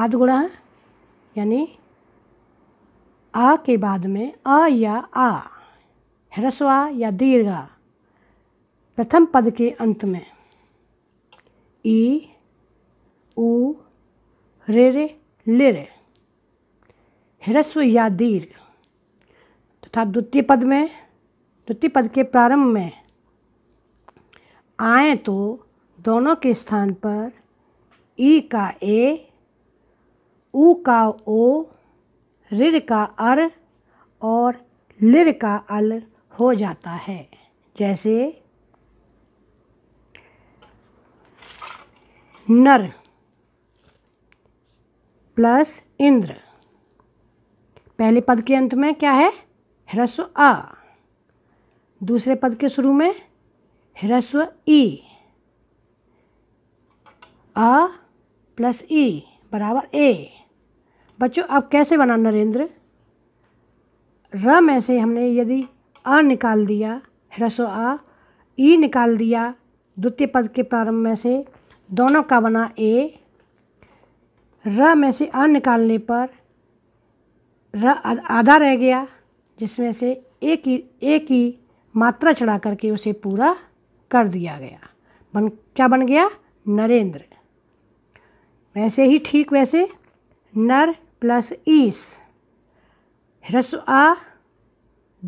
आदगुणा यानी आ के बाद में अ या आ ह्रस्वा या दीर्घा प्रथम पद के अंत में ई ऊ रे रे ले रे ह्रस्व या दीर्घ तथा द्वितीय पद में द्वितीय पद के प्रारंभ में आए तो दोनों के स्थान पर ई का ए ऊ का ओ ऋण का अर और लिर का अल हो जाता है जैसे नर प्लस इंद्र पहले पद के अंत में क्या है ह्रस्व आ दूसरे पद के शुरू में ह्रस्व ई आ प्लस ई बराबर ए बच्चों अब कैसे बना नरेंद्र र में से हमने यदि अ निकाल दिया ह्रसो आ ई निकाल दिया द्वितीय पद के प्रारंभ में से दोनों का बना ए र में से आ निकालने पर र आधा रह गया जिसमें से एक ही ए की मात्रा चढ़ा करके उसे पूरा कर दिया गया बन क्या बन गया नरेंद्र वैसे ही ठीक वैसे नर प्लस ईस ह्रस्व आ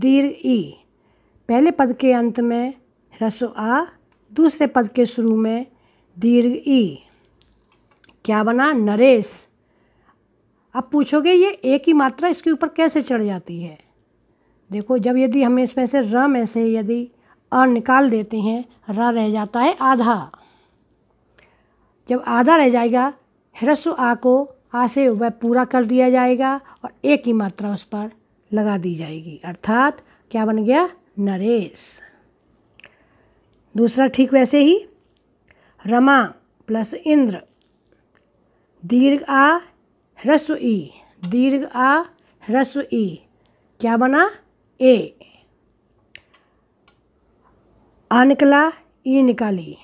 दीर्घ ई पहले पद के अंत में ह्रस्व आ दूसरे पद के शुरू में दीर्घ ई क्या बना नरेश अब पूछोगे ये एक ही मात्रा इसके ऊपर कैसे चढ़ जाती है देखो जब यदि हम इसमें से र में से यदि अ निकाल देते हैं र रह जाता है आधा जब आधा रह जाएगा ह्रस्व आ को आशय वह पूरा कर दिया जाएगा और एक ही मात्रा उस पर लगा दी जाएगी अर्थात क्या बन गया नरेश दूसरा ठीक वैसे ही रमा प्लस इंद्र दीर्घ आ ह्रस्व ई दीर्घ आ ह्रस्व ई क्या बना ए आ निकला ई निकाली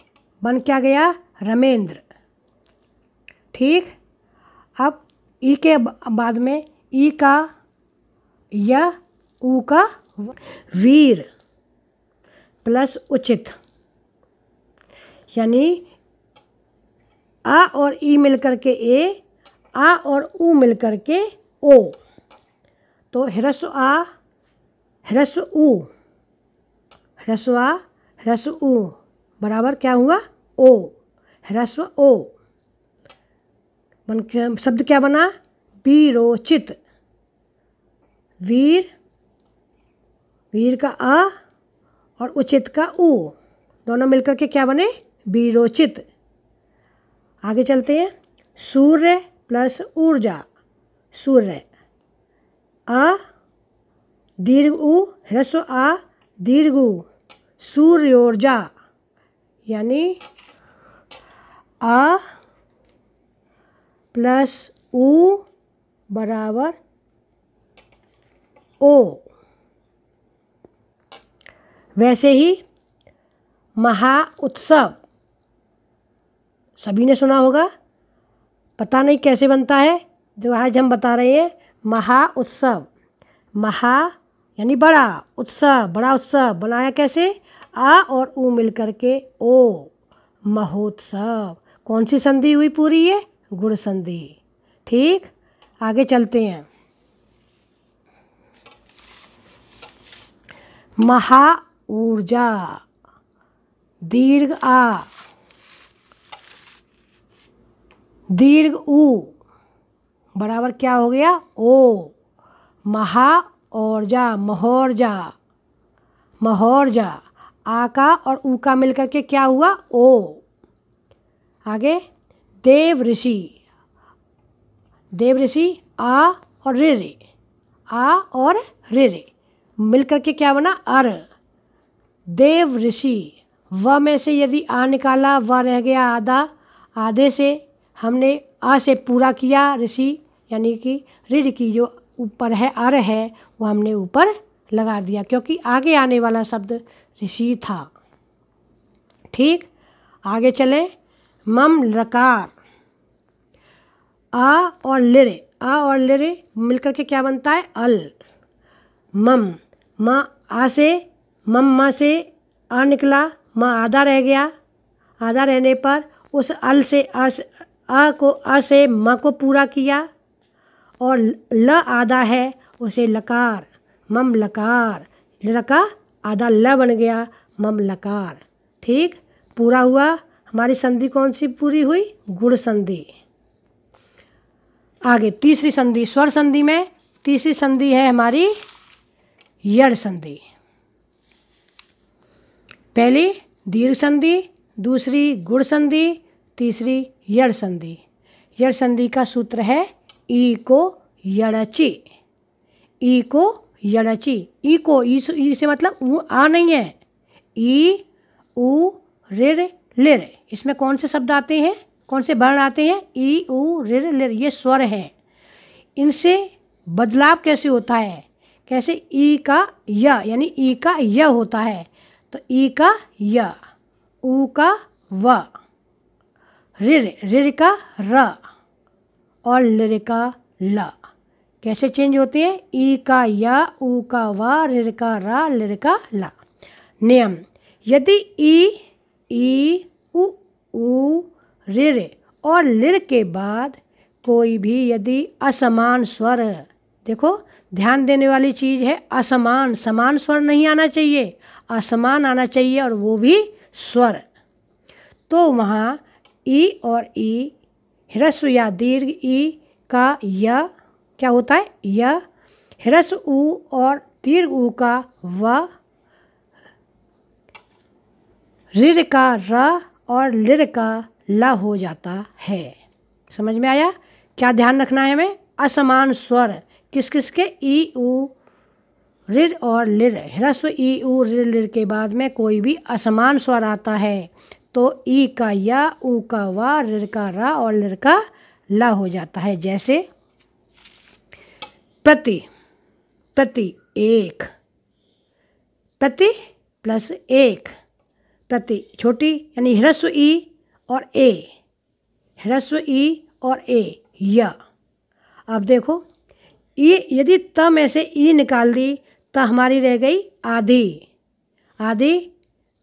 बन क्या गया रमेंद्र ठीक अब ई के बाद में ई का या ऊ का वीर प्लस उचित यानी आ और ई मिलकर के ए आ और ऊ मिलकर के ओ तो ह्रस्व आ ह्रस्व ऊ ह्रस्व आ ह्रस्व ऊ बराबर क्या हुआ ओ ह्रस्व ओ मन शब्द क्या बना वीरोचित वीर वीर का अ और उचित का उ दोनों मिलकर के क्या बने वीरोचित आगे चलते हैं सूर्य प्लस ऊर्जा सूर्य अ दीर्घ ऊ ह्रस्व आ दीर्घ उ सूर्योर्जा यानी आ प्लस ऊ बराबर ओ वैसे ही महा उत्सव सभी ने सुना होगा पता नहीं कैसे बनता है जो आज हम बता रहे हैं महा उत्सव महा यानी बड़ा उत्सव बड़ा उत्सव बनाया कैसे आ और ऊ मिलकर के ओ महोत्सव कौन सी संधि हुई पूरी है गुण संधि ठीक आगे चलते हैं महा ऊर्जा दीर्घ आ दीर्घ ऊ बराबर क्या हो गया ओ महा जा महोर्जा महोर्जा आ का और ऊ का मिलकर के क्या हुआ ओ आगे देव ऋषि देव ऋषि आ और रे रे आ और रे रे मिल करके क्या बना अर देव ऋषि व में से यदि आ निकाला व रह गया आधा आधे से हमने आ से पूरा किया ऋषि यानी कि ऋण की जो ऊपर है अर है वो हमने ऊपर लगा दिया क्योंकि आगे आने वाला शब्द ऋषि था ठीक आगे चलें मम लकार आ और लिरे आ और लिरे मिलकर के क्या बनता है अल मम माँ आ से मम माँ से आ निकला माँ आधा रह गया आधा रहने पर उस अल से आ से आ को अ से म को पूरा किया और ल आधा है उसे लकार मम लकार लका आधा ल बन गया मम लकार ठीक पूरा हुआ हमारी संधि कौन सी पूरी हुई गुड़ संधि आगे तीसरी संधि स्वर संधि में तीसरी संधि है हमारी यड़ संधि पहली दीर्घ संधि दूसरी गुड़ संधि तीसरी यड़ संधि यड़ संधि का सूत्र है ई को यड़ची ई को यड़ची ई को ई से मतलब ऊ आ नहीं है ई ऊ ऋण रे इसमें कौन से शब्द आते हैं कौन से वर्ण आते हैं ई ऊ रिर लिर ये स्वर हैं इनसे बदलाव कैसे होता है कैसे ई का य यानी ई का य होता है तो ई का य ऊ का व रिर रिर का र और लिर का ल कैसे चेंज होते हैं ई का या ऊ का व रिर का र लिर का ल नियम यदि ई ई उ ऊ रिर और लिर के बाद कोई भी यदि असमान स्वर देखो ध्यान देने वाली चीज़ है असमान समान स्वर नहीं आना चाहिए असमान आना चाहिए और वो भी स्वर तो वहाँ ई और ई ह्रस्व या दीर्घ ई का य क्या होता है य ह्रस्व ऊ और दीर्घ ऊ का व रिर का रा और लिर का ला हो जाता है समझ में आया क्या ध्यान रखना है हमें असमान स्वर किस किस के ई ऊ रिर और लिर ह्रस्व ई ऊ रिर लिर के बाद में कोई भी असमान स्वर आता है तो ई का या ऊ का वा रिर का रा और लिर का ला हो जाता है जैसे प्रति प्रति एक प्रति प्लस एक प्रति छोटी यानी ह्रस्व ई और ए ह्रस्व ई और ए या अब देखो ई यदि त में से ई निकाल दी त हमारी रह गई आधी आधी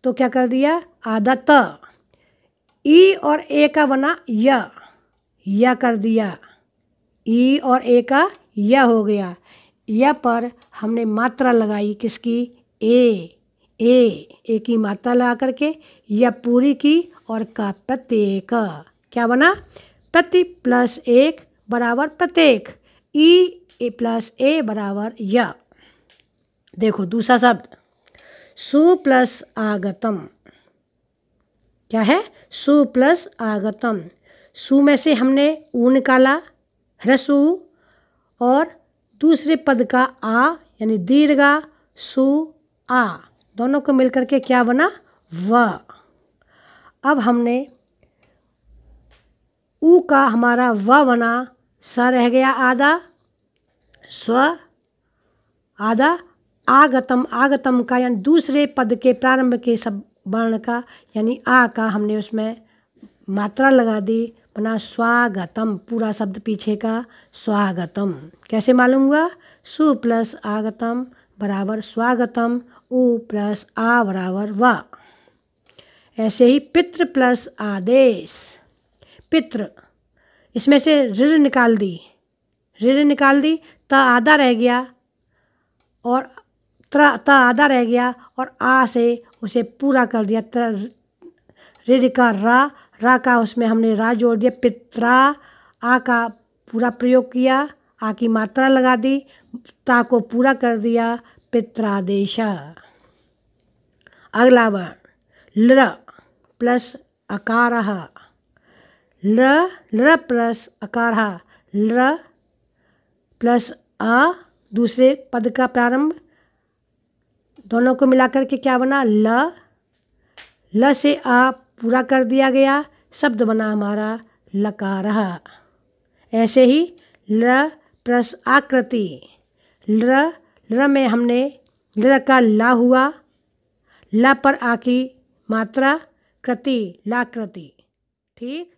तो क्या कर दिया आधा त ई और ए का बना या या कर दिया ई और ए का या हो गया या पर हमने मात्रा लगाई किसकी ए ए ए की मात्रा लगा करके या पूरी की और का प्रत्येक क्या बना प्रति प्लस एक बराबर प्रत्येक ई ए प्लस ए बराबर या देखो दूसरा शब्द सु प्लस आगतम क्या है सु प्लस आगतम सु में से हमने ऊ निकाला ह्रसु और दूसरे पद का आ यानी दीर्घा सु आ दोनों को मिलकर के क्या बना व अब हमने ऊ का हमारा व बना स रह गया आधा स्व आधा आगतम आगतम का यानी दूसरे पद के प्रारंभ के सब वर्ण का यानी आ का हमने उसमें मात्रा लगा दी बना स्वागतम पूरा शब्द पीछे का स्वागतम कैसे मालूम हुआ सु प्लस आगतम बराबर स्वागतम उ प्लस आ बराबर व ऐसे ही पित्र प्लस आदेश पित्र इसमें से ऋण निकाल दी ऋण निकाल दी त आधा रह गया और त्र त आधा रह गया और आ से उसे पूरा कर दिया त्र ऋण का रा रा का उसमें हमने रा जोड़ दिया पित्रा आ का पूरा प्रयोग किया आ की मात्रा लगा दी ता को पूरा कर दिया पित्रादेश अगला वर्ण लृ प्लस अकार लृ लृ प्लस अकार लृ प्लस अ दूसरे पद का प्रारंभ दोनों को मिलाकर के क्या बना ल ल से आ पूरा कर दिया गया शब्द बना हमारा लकार ऐसे ही ल प्लस आकृति ल ल में हमने लर का ला हुआ ला पर आ की मात्रा कृति ला कृति ठीक